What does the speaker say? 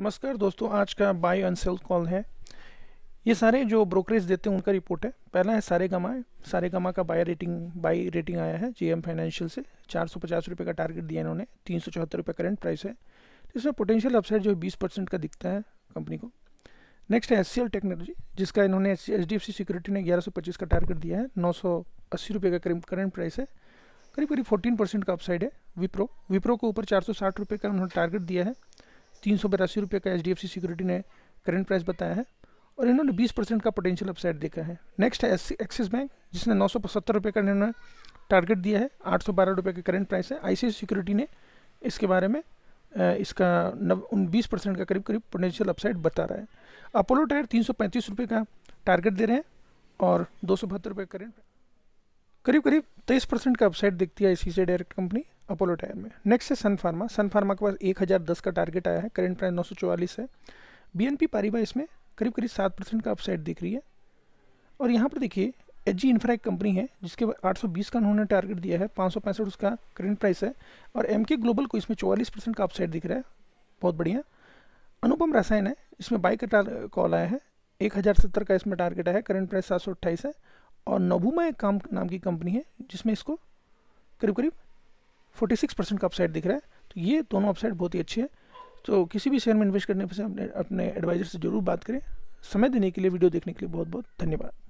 नमस्कार दोस्तों आज का बाय एंड सेल कॉल है ये सारे जो ब्रोकरेज देते हैं उनका रिपोर्ट है पहला है सारे गमा सारे गमा का बाय रेटिंग बाई रेटिंग आया है जीएम फाइनेंशियल से चार सौ पचास रुपये का टारगेट दिया इन्होंने तीन सौ चौहत्तर रुपये करेंट प्राइस है तो इसमें पोटेंशियल अपसाइड जो है बीस परसेंट का दिखता है कंपनी को नेक्स्ट है एस सी एल टेक्नोलॉजी जिसका इन्होंने H D F C security ने ग्यारह सौ पच्चीस का टारगेट दिया है नौ सौ अस्सी रुपये का करेंट प्राइस है करीब करीब फोर्टीन परसेंट का अपसाइड है विप्रो विप्रो को ऊपर चार सौ साठ रुपये का उन्होंने टारगेट दिया है तीन सौ बयासी रुपये का H D F C security ने करेंट प्राइस बताया है और इन्होंने बीस परसेंट का पोटेंशियल अपसाइड देखा है नेक्स्ट है एक्सिस बैंक जिसने नौ सौ पचहत्तर रुपये का इन्होंने टारगेट दिया है आठ सौ बारह रुपये का करेंट प्राइस है आई सिक्योरिटी ने इसके बारे में इसका उन बीस परसेंट का करीब करीब पोटेंशियल अपसाइड बता रहा है अपोलो टायर तीन सौ पैंतीस रुपये का टारगेट दे रहे हैं और दो सौ बहत्तर रुपये करेंट करीब करीब तेईस परसेंट का अपसाइड देखती है सी से डायरेक्ट कंपनी अपोलो टायर में नेक्स्ट है सन फार्मा सन फार्मा के पास एक हज़ार दस का टारगेट आया है करंट प्राइस नौ सौ चौवालीस है बी एन पी पारिबा इसमें करीब करीब सात परसेंट का अपसाइड दिख रही है और यहाँ पर देखिए एच जी इन्फ्रा एक कंपनी है जिसके आठ सौ बीस का उन्होंने टारगेट दिया है पाँच सौ पैंसठ उसका करेंट प्राइस है और एम के ग्लोबल को इसमें चौवालीस परसेंट का अपसाइड दिख रहा है बहुत बढ़िया अनुपम रसायन है इसमें बाइक का कॉल आया है एक हज़ार सत्तर का इसमें टारगेट आया है करेंट प्राइस सात सौ अट्ठाईस है और नोबुमा एक काम नाम की कंपनी है जिसमें इसको करीब करीब 46 परसेंट का अपसाइड दिख रहा है तो ये दोनों अपसाइड बहुत ही अच्छी है तो किसी भी शेयर में इन्वेस्ट करने से अपने अपने एडवाइज़र से ज़रूर बात करें समय देने के लिए वीडियो देखने के लिए बहुत बहुत धन्यवाद